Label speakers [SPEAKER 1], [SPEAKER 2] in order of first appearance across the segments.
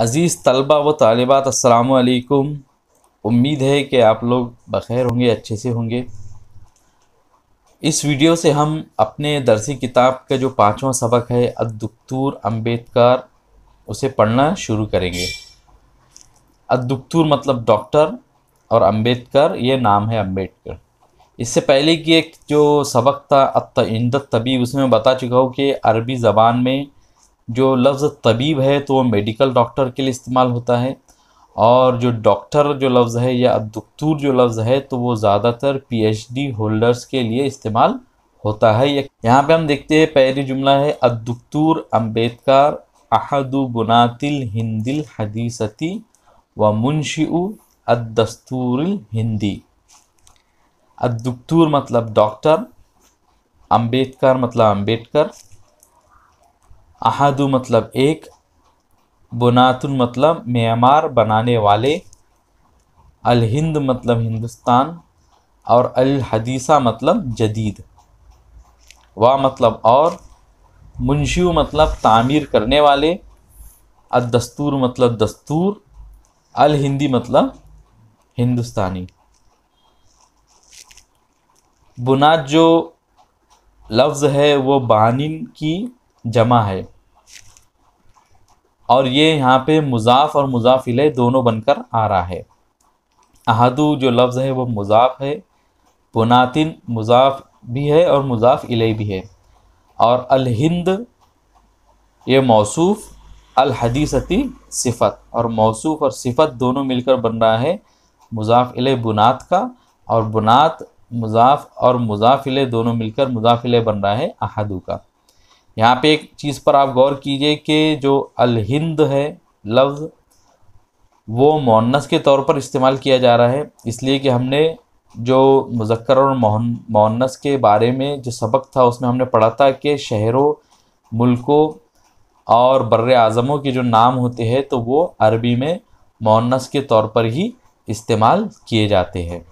[SPEAKER 1] अज़ीज़ तलबा व तालबात असलकुम उम्मीद है कि आप लोग बखैर होंगे अच्छे से होंगे इस वीडियो से हम अपने दरसी किताब का जो पाँचवा सबक है अदुक्तूर अंबेडकर उसे पढ़ना शुरू करेंगे अदुक्तूर मतलब डॉक्टर और अंबेडकर ये नाम है अंबेडकर इससे पहले कि एक जो सबक था अत इंदत तबीब उसमें बता चुका हूँ कि अरबी ज़बान में जो लफ्ज़ तबीब है तो वो मेडिकल डॉक्टर के लिए इस्तेमाल होता है और जो डॉक्टर जो लफ्ज़ है या दख्तूर जो लफ्ज़ है तो वो ज़्यादातर पीएचडी होल्डर्स के लिए इस्तेमाल होता है यहाँ पे हम देखते हैं पहली जुमला है अदुक्तूर अम्बेडकर अहदु बुनातिल हिंदिल हदीसती व मुंशी अदस्तूर हिंदी अदुक्तूर मतलब डॉक्टर अम्बेडकर मतलब अम्बेडकर अहदु मतलब एक बुनातुन मतलब म्यांमार बनाने वाले अल हिंद मतलब हिंदुस्तान और अल हदीसा मतलब जदीद वा मतलब और मुंशियु मतलब तामीर करने वाले अल दस्तूर मतलब दस्तूर अल हिंदी मतलब हिंदुस्तानी बुनाद जो लफ्ज़ है वो बानिन की जमा है और ये यहाँ पे मुजाफ और मुजाफिल दोनों बनकर आ रहा है अहदू जो लफ्ज़ है वो मुजाफ है पुनातिन मुजाफ भी है और मुजाफ इले भी है और अलहिंद ये मौसूफ़ अलहदीसती सिफ़त और मौसूफ़ और सिफ़त दोनों मिलकर बन रहा है मुजाफ इले बुनात का और बुनात मुजाफ और मुजाफिल दोनों मिलकर मुजाफिल बन रहा है अहदू का यहाँ पे एक चीज़ पर आप गौर कीजिए कि जो अलहिंद है लफ्ज़ वो मोहनस के तौर पर इस्तेमाल किया जा रहा है इसलिए कि हमने जो मुज़क्र और मोहनस के बारे में जो सबक था उसमें हमने पढ़ा था कि शहरों मुल्कों और बर अज़मों के जो नाम होते हैं तो वो अरबी में मोहन्नस के तौर पर ही इस्तेमाल किए जाते हैं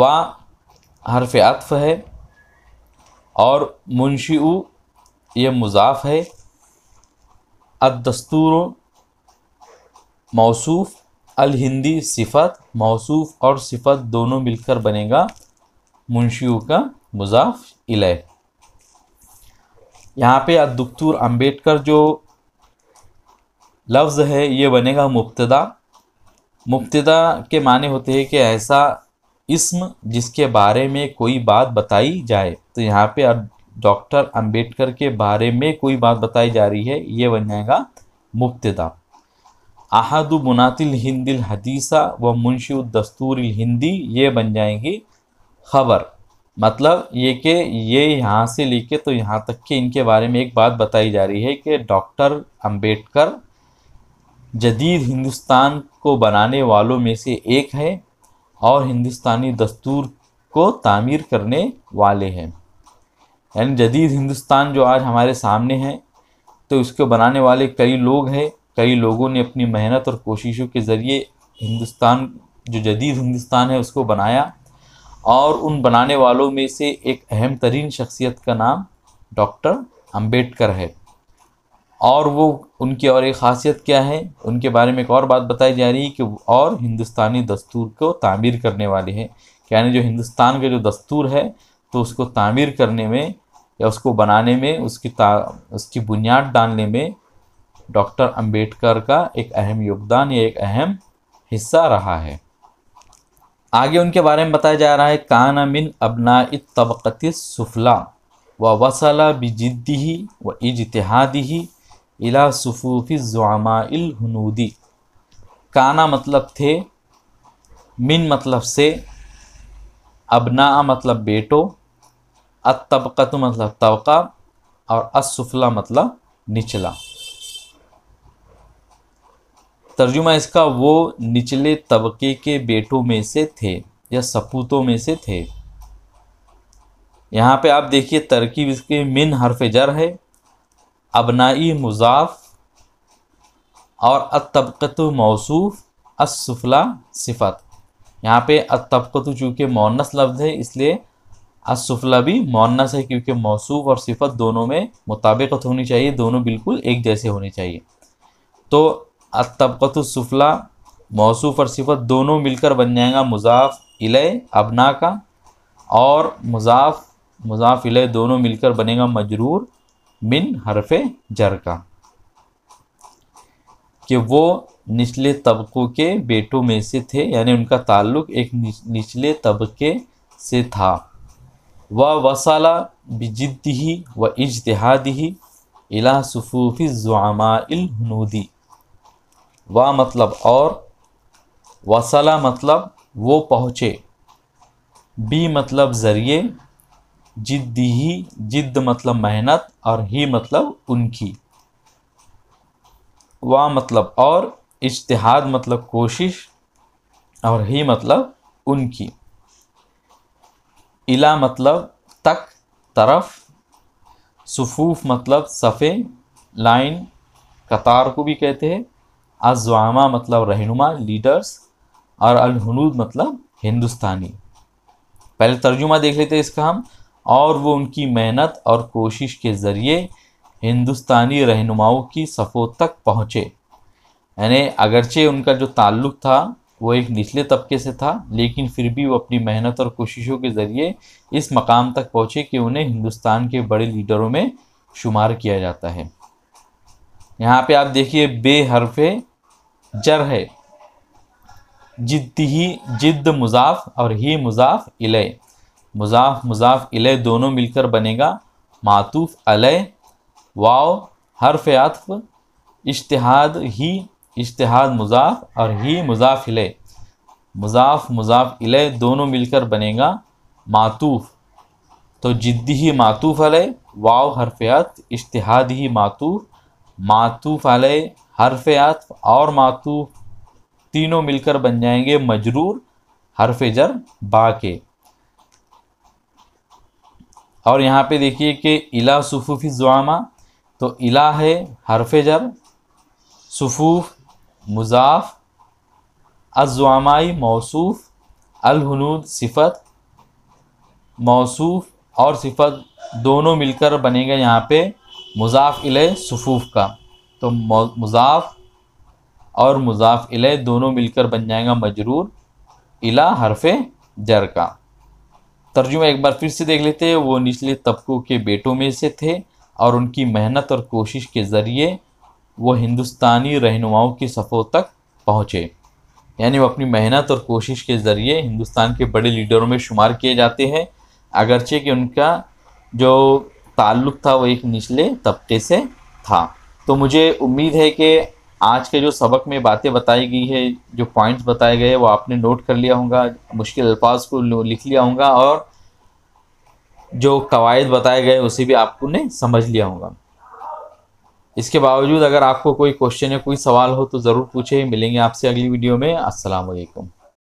[SPEAKER 1] वाह हरफ आतफ है और मुंशी ये मुजाफ है अदस्तूर मौसूफ़ अल हिंदी सिफत मौसूफ़ और सिफत दोनों मिलकर बनेगा मुंशी का मुजाफ इले यहाँ पे अदुक्तूर अंबेडकर जो लफ्ज़ है ये बनेगा मुब्तदा मुब्तदा के माने होते हैं कि ऐसा इसम जिसके बारे में कोई बात बताई जाए तो यहाँ पे अब डॉक्टर अंबेडकर के बारे में कोई बात बताई जा रही है ये बन जाएगा मुफ्तदा आहदु मुनातिल हिंदिल हदीसा व मुंशी दस्तूर हिंदी ये बन जाएंगी खबर मतलब ये कि ये यहाँ से लेके तो यहाँ तक के इनके बारे में एक बात बताई जा रही है कि डॉक्टर अंबेडकर जदीद हिंदुस्तान को बनाने वालों में से एक है और हिंदुस्तानी दस्तूर को तामीर करने वाले हैं यानी जदीद हिंदुस्तान जो आज हमारे सामने है तो इसको बनाने वाले कई लोग हैं कई लोगों ने अपनी मेहनत और कोशिशों के ज़रिए हिंदुस्तान जो जदीद हिंदुस्तान है उसको बनाया और उन बनाने वालों में से एक अहम तरीन शख्सियत का नाम डॉक्टर अम्बेडकर है और वो उनकी और एक खासियत क्या है उनके बारे में एक और बात बताई जा रही है कि और हिंदुस्तानी दस्तूर को तामीर करने वाले हैं यानी जो हिंदुस्तान का जो दस्तूर है तो उसको तामीर करने में या उसको बनाने में उसकी ता उसकी बुनियाद डालने में डॉक्टर अंबेडकर का एक अहम योगदान या एक अहम हिस्सा रहा है आगे उनके बारे में बताया जा रहा है काना मिन अबना तबकती सुफला व वसला बिजिद्दी व इजतहादी इला सफ़ूफ़ी हनूदी काना मतलब थे मिन मतलब से अबना मतलब बेटो अतबकत मतलब तबका और असफला मतलब निचला तर्जुमा इसका वो निचले तबके के बेटों में से थे या सपूतों में से थे यहाँ पे आप देखिए तरकीब इसके मिन हरफ जर है अबनाई मुजाफ और अतबकतु मौसूफ़ असफला सिफ़त यहाँ पे अतबकतु चूँकि मोनस लफ्ज़ है इसलिए असफला भी मोनस है क्योंकि मौसूफ और सिफ़त दोनों में मुताबिकत होनी चाहिए दोनों बिल्कुल एक जैसे होने चाहिए तो अतबकत सफला मौसूफ और सिफ़त दोनों मिलकर बन जाएगा मुजाफ इले अबना का और मुजाफ मुजाफ इले दोनों मिलकर बनेगा मजरूर मिन हरफ जर का कि वो निचले तबकों के बेटों में से थे यानी उनका ताल्लुक एक निचले तबके से था व वसाला ही व ही इला सफ़ूफ़ी जुआमादी व मतलब और वसला मतलब वो पहुँचे बी मतलब ज़रिए जिद्दी ही जिद्द मतलब मेहनत और ही मतलब उनकी वा मतलब और इश्तहाद मतलब कोशिश और ही मतलब उनकी इला मतलब तक तरफ सफूफ मतलब सफ़े लाइन कतार को भी कहते हैं अजवामा मतलब रहनुमा लीडर्स और अलहनूद मतलब हिंदुस्तानी पहले तर्जुमा देख लेते हैं इसका हम और वो उनकी मेहनत और कोशिश के ज़रिए हिंदुस्तानी रहनुमाओं की सफ़ों तक पहुँचे यानी अगरचे उनका जो ताल्लुक़ था वो एक निचले तबके से था लेकिन फिर भी वो अपनी मेहनत और कोशिशों के ज़रिए इस मकाम तक पहुँचे कि उन्हें हिंदुस्तान के बड़े लीडरों में शुमार किया जाता है यहाँ पे आप देखिए बेहरफ जर है जिद ही जिद्द मुजाफ और ही मुजाफ इले मुजाफ मुजाफ इले दोनों मिलकर बनेगा मातूफ़ अलय वाव हरफ आतफ इश्तहाद ही इश्तहाद मुजाफ और ही मुजाफ इले मुजाफ मुजाफ इले दोनों मिलकर बनेगा मातूफ़ तो जिद्दी ही मातूफ़ अलय वाव हरफ आतफ इश्तहाद ही मातूफ़ मातूफ़ अलय हरफ आतफ और मातूफ़ तीनों मिलकर बन जाएंगे मजरूर हरफ जर बा के और यहाँ पे देखिए कि इला सफ़ूफ़ी ज़ुआमा तो इला है हरफ जर सफ़ूफ़ मुजाफ़ अज़ुआमाई मौसूफ़ अलहनूद सिफ़त मौसूफ़ और सिफ़त दोनों मिलकर बनेगा यहाँ पे मुजाफ़ इले सफ़ूफ़ का तो मुजाफ़ और मुजाफ़ इले दोनों मिलकर बन जाएगा मजरूर इला हरफ जर का तर्जुमा एक बार फिर से देख लेते हैं वो निचले तबकों के बेटों में से थे और उनकी मेहनत और कोशिश के ज़रिए वो हिंदुस्तानी रहनुमाओं की सफ़ों तक पहुँचे यानी वो अपनी मेहनत और कोशिश के ज़रिए हिंदुस्तान के बड़े लीडरों में शुमार किए जाते हैं अगरचे कि उनका जो ताल्लुक़ था वो एक निचले तबके से था तो मुझे उम्मीद है कि आज के जो सबक में बातें बताई गई है जो पॉइंट्स बताए गए वो आपने नोट कर लिया होगा मुश्किल अल्फाज को लिख लिया होगा और जो कवायद बताए गए उसे भी आपको ने समझ लिया होगा इसके बावजूद अगर आपको कोई क्वेश्चन या कोई सवाल हो तो ज़रूर पूछे मिलेंगे आपसे अगली वीडियो में असलकम